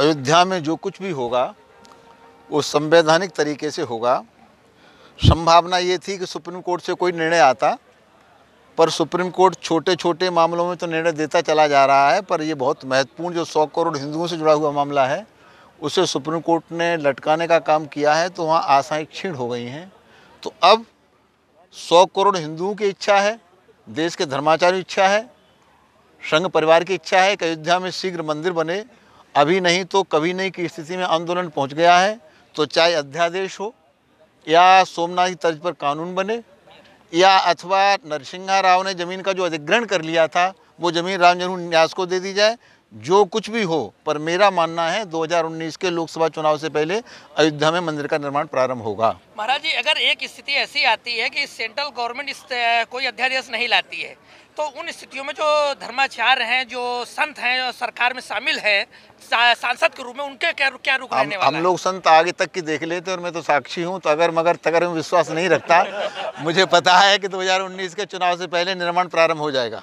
अयोध्या में जो कुछ भी होगा वो संवैधानिक तरीके से होगा संभावना ये थी कि सुप्रीम कोर्ट से कोई निर्णय आता पर सुप्रीम कोर्ट छोटे छोटे मामलों में तो निर्णय देता चला जा रहा है पर ये बहुत महत्वपूर्ण जो सौ करोड़ हिंदुओं से जुड़ा हुआ मामला है उसे सुप्रीम कोर्ट ने लटकाने का काम किया है तो वहाँ आशाएं क्षीण हो गई हैं तो अब सौ करोड़ हिंदुओं की इच्छा है देश के धर्माचार्य इच्छा है संघ परिवार की इच्छा है कि अयोध्या में शीघ्र मंदिर बने अभी नहीं तो कभी नहीं की स्थिति में आंदोलन पहुंच गया है तो चाहे अध्यादेश हो या सोमनाथ की तर्ज पर कानून बने या अथवा नरसिंहा राव ने ज़मीन का जो अधिग्रहण कर लिया था वो ज़मीन राम जन्म न्यास को दे दी जाए जो कुछ भी हो पर मेरा मानना है 2019 के लोकसभा चुनाव से पहले अयोध्या में मंदिर का निर्माण प्रारंभ होगा महाराज जी अगर एक स्थिति ऐसी आती है कि सेंट्रल गवर्नमेंट इस कोई अध्यादेश नहीं लाती है तो उन स्थितियों में जो धर्माचार्य हैं जो संत हैं जो सरकार में शामिल है सा, सांसद के रूप में उनके क्या क्या रुख रहने वाला हम लोग संत आगे तक की देख लेते और मैं तो साक्षी हूँ तो अगर मगर तगर में विश्वास नहीं रखता मुझे पता है कि दो के चुनाव से पहले निर्माण प्रारंभ हो जाएगा